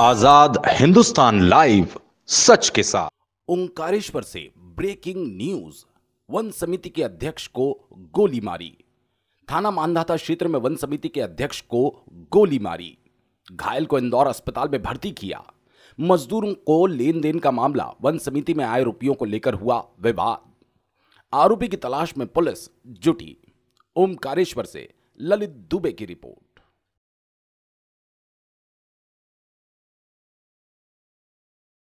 आजाद Hindustan live सच के साथ ओंकारेश्वर से ब्रेकिंग न्यूज वन समिति के अध्यक्ष को गोली मारी थाना मानधाता क्षेत्र में वन समिति के अध्यक्ष को गोली मारी घायल को इंदौर अस्पताल में भर्ती किया मजदूरों को लेन देन का मामला वन समिति में आए रुपयों को लेकर हुआ विवाद आरोपी की तलाश में पुलिस जुटी ओंकारेश्वर से ललित दुबे की रिपोर्ट